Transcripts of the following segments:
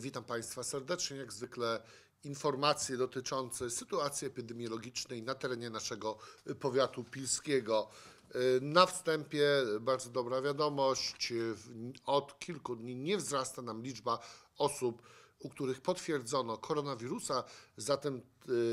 Witam Państwa serdecznie. Jak zwykle informacje dotyczące sytuacji epidemiologicznej na terenie naszego powiatu pilskiego. Y, na wstępie bardzo dobra wiadomość. Y, od kilku dni nie wzrasta nam liczba osób, u których potwierdzono koronawirusa, zatem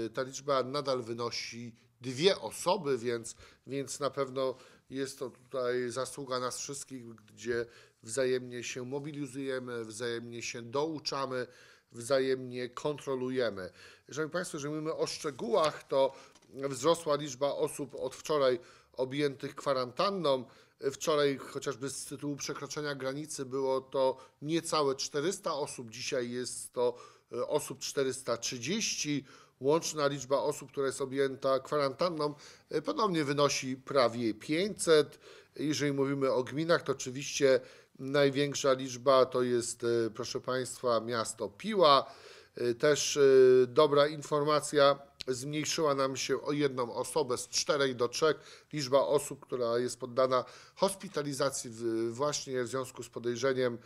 y, ta liczba nadal wynosi dwie osoby, więc, więc na pewno jest to tutaj zasługa nas wszystkich, gdzie wzajemnie się mobilizujemy, wzajemnie się douczamy, wzajemnie kontrolujemy. Szanowni Państwo, jeżeli mówimy o szczegółach, to wzrosła liczba osób od wczoraj objętych kwarantanną. Wczoraj chociażby z tytułu przekroczenia granicy było to niecałe 400 osób, dzisiaj jest to e, osób 430. Łączna liczba osób, która jest objęta kwarantanną, e, podobnie wynosi prawie 500. Jeżeli mówimy o gminach, to oczywiście największa liczba to jest, e, proszę Państwa, miasto Piła. E, też dobra informacja, zmniejszyła nam się o jedną osobę z czterech do trzech liczba osób, która jest poddana hospitalizacji właśnie w związku z podejrzeniem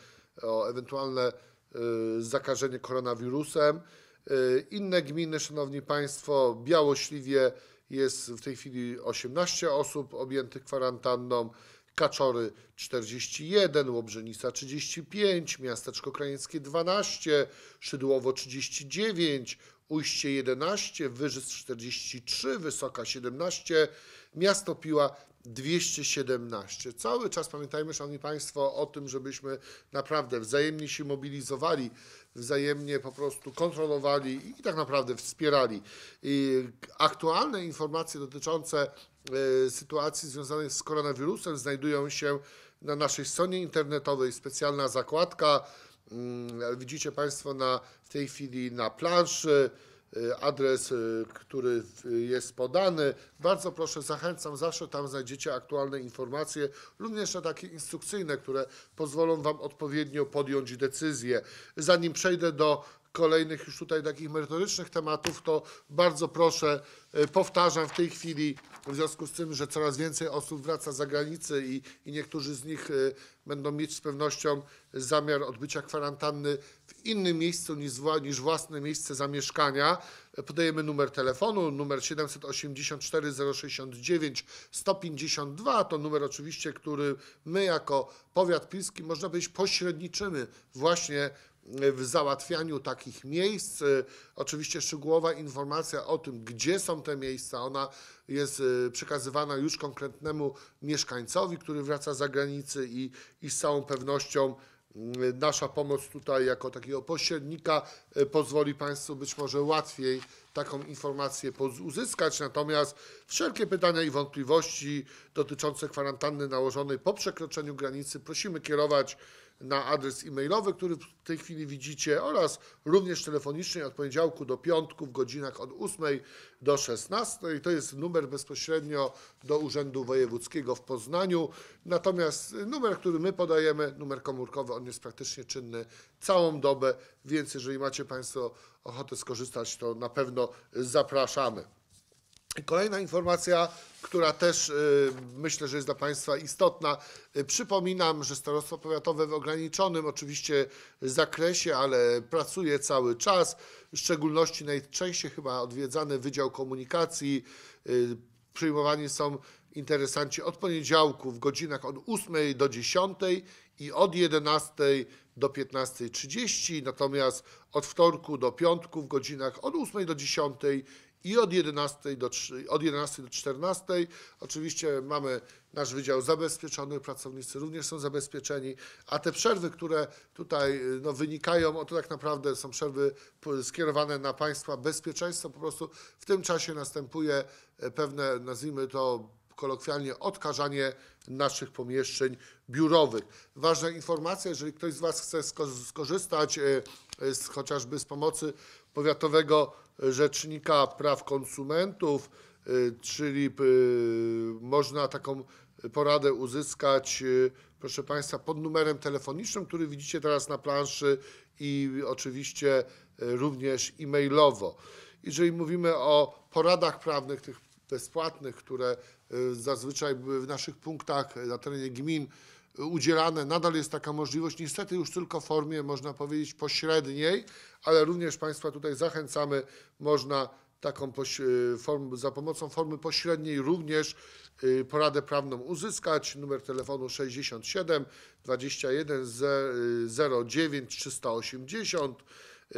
o ewentualne zakażenie koronawirusem. E, inne gminy, Szanowni Państwo, Białośliwie jest w tej chwili 18 osób objętych kwarantanną, Kaczory 41, Łobrzenica 35, Miasteczko Krajeńskie 12, Szydłowo 39, Ujście 11, Wyżysk 43, Wysoka 17, Miasto Piła 217. Cały czas pamiętajmy, Szanowni Państwo, o tym, żebyśmy naprawdę wzajemnie się mobilizowali, wzajemnie po prostu kontrolowali i tak naprawdę wspierali. I aktualne informacje dotyczące y, sytuacji związanej z koronawirusem znajdują się na naszej stronie internetowej. Specjalna zakładka. Y, widzicie Państwo na, w tej chwili na planszy Y, adres, y, który y, jest podany. Bardzo proszę, zachęcam, zawsze tam znajdziecie aktualne informacje, również na takie instrukcyjne, które pozwolą Wam odpowiednio podjąć decyzję. Zanim przejdę do kolejnych już tutaj takich merytorycznych tematów, to bardzo proszę, e, powtarzam w tej chwili, w związku z tym, że coraz więcej osób wraca z zagranicy i, i niektórzy z nich e, będą mieć z pewnością zamiar odbycia kwarantanny w innym miejscu niż, niż własne miejsce zamieszkania. E, podajemy numer telefonu, numer 784 069 152, to numer oczywiście, który my jako powiat pilski można powiedzieć pośredniczymy właśnie w załatwianiu takich miejsc. Y, oczywiście szczegółowa informacja o tym, gdzie są te miejsca, ona jest y, przekazywana już konkretnemu mieszkańcowi, który wraca za granicę i, i z całą pewnością y, nasza pomoc tutaj jako takiego pośrednika pozwoli Państwu być może łatwiej taką informację uzyskać. Natomiast wszelkie pytania i wątpliwości dotyczące kwarantanny nałożonej po przekroczeniu granicy prosimy kierować na adres e-mailowy, który w tej chwili widzicie, oraz również telefonicznie od poniedziałku do piątku w godzinach od 8 do 16. To jest numer bezpośrednio do Urzędu Wojewódzkiego w Poznaniu. Natomiast y, numer, który my podajemy, numer komórkowy, on jest praktycznie czynny całą dobę, więc jeżeli macie Państwo ochotę skorzystać, to na pewno zapraszamy. Kolejna informacja, która też y, myślę, że jest dla Państwa istotna. Y, przypominam, że Starostwo Powiatowe w ograniczonym oczywiście zakresie, ale pracuje cały czas. W szczególności najczęściej chyba odwiedzany Wydział Komunikacji. Y, przyjmowani są interesanci od poniedziałku w godzinach od 8 do 10 i od 11 do 15.30, natomiast od wtorku do piątku w godzinach od 8 do 10 i od 11 do, od 11 do 14. Oczywiście mamy nasz wydział zabezpieczony, pracownicy również są zabezpieczeni, a te przerwy, które tutaj no, wynikają, to tak naprawdę są przerwy skierowane na państwa bezpieczeństwo. Po prostu w tym czasie następuje e, pewne, nazwijmy to kolokwialnie, odkażanie naszych pomieszczeń biurowych. Ważna informacja, jeżeli ktoś z Was chce skorzystać e, e, z, chociażby z pomocy powiatowego Rzecznika Praw Konsumentów, y, czyli y, można taką poradę uzyskać, y, proszę Państwa, pod numerem telefonicznym, który widzicie teraz na planszy i oczywiście również e-mailowo. Jeżeli mówimy o poradach prawnych, tych bezpłatnych, które zazwyczaj były w naszych punktach na terenie gmin udzielane, nadal jest taka możliwość, niestety już tylko w formie, można powiedzieć, pośredniej, ale również Państwa tutaj zachęcamy, można taką y, form, za pomocą formy pośredniej również y, poradę prawną uzyskać. Numer telefonu 67 21 09 380.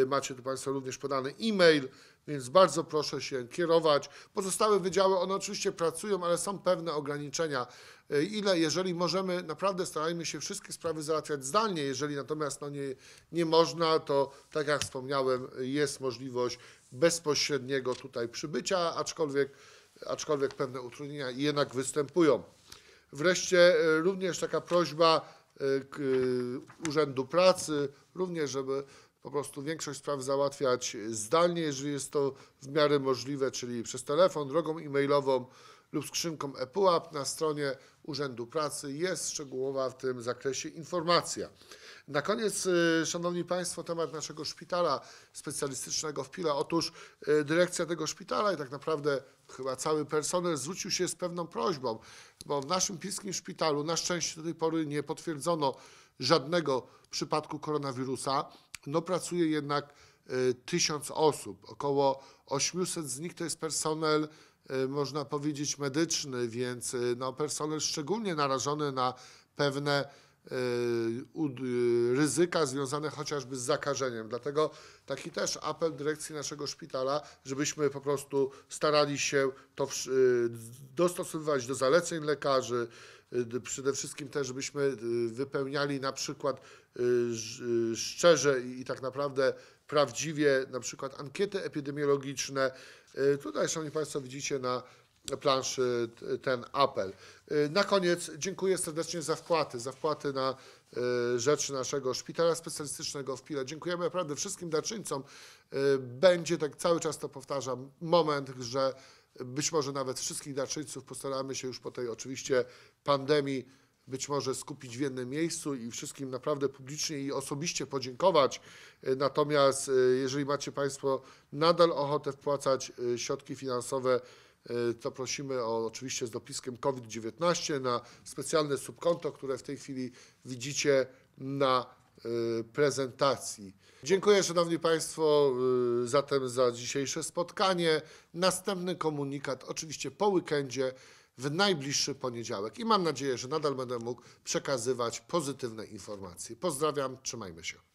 Macie tu Państwo również podany e-mail więc bardzo proszę się kierować. Pozostałe wydziały, one oczywiście pracują, ale są pewne ograniczenia. E, ile, jeżeli możemy, naprawdę starajmy się wszystkie sprawy załatwiać zdalnie. Jeżeli natomiast no nie, nie można, to tak jak wspomniałem, jest możliwość bezpośredniego tutaj przybycia, aczkolwiek, aczkolwiek pewne utrudnienia jednak występują. Wreszcie e, również taka prośba e, Urzędu Pracy, również żeby po prostu większość spraw załatwiać zdalnie, jeżeli jest to w miarę możliwe, czyli przez telefon, drogą e-mailową lub skrzynką ePUAP. Na stronie Urzędu Pracy jest szczegółowa w tym zakresie informacja. Na koniec, y, Szanowni Państwo, temat naszego szpitala specjalistycznego w Pile. Otóż y, dyrekcja tego szpitala i tak naprawdę chyba cały personel zwrócił się z pewną prośbą, bo w naszym pilskim szpitalu na szczęście do tej pory nie potwierdzono żadnego przypadku koronawirusa no pracuje jednak e, tysiąc osób. Około 800 z nich to jest personel, e, można powiedzieć, medyczny, więc e, no, personel szczególnie narażony na pewne Y, y, ryzyka związane chociażby z zakażeniem. Dlatego taki też apel dyrekcji naszego szpitala, żebyśmy po prostu starali się to y, dostosowywać do zaleceń lekarzy, przede wszystkim też, żebyśmy wypełniali na przykład szczerze i tak naprawdę prawdziwie na przykład ankiety epidemiologiczne. Tutaj, Szanowni Państwo, widzicie na planszy ten apel. Y, na koniec dziękuję serdecznie za wpłaty, za wpłaty na y, rzecz naszego szpitala specjalistycznego w Pile. Dziękujemy naprawdę wszystkim darczyńcom. Y, będzie, tak cały czas to powtarzam, moment, że być może nawet wszystkich darczyńców postaramy się już po tej oczywiście pandemii być może skupić w jednym miejscu i wszystkim naprawdę publicznie i osobiście podziękować. Natomiast jeżeli macie Państwo nadal ochotę wpłacać środki finansowe, E, to prosimy o, oczywiście z dopiskiem COVID-19 na specjalne subkonto, które w tej chwili widzicie na e, prezentacji. Dziękuję Szanowni Państwo e, zatem za dzisiejsze spotkanie. Następny komunikat oczywiście po weekendzie w najbliższy poniedziałek i mam nadzieję, że nadal będę mógł przekazywać pozytywne informacje. Pozdrawiam, trzymajmy się.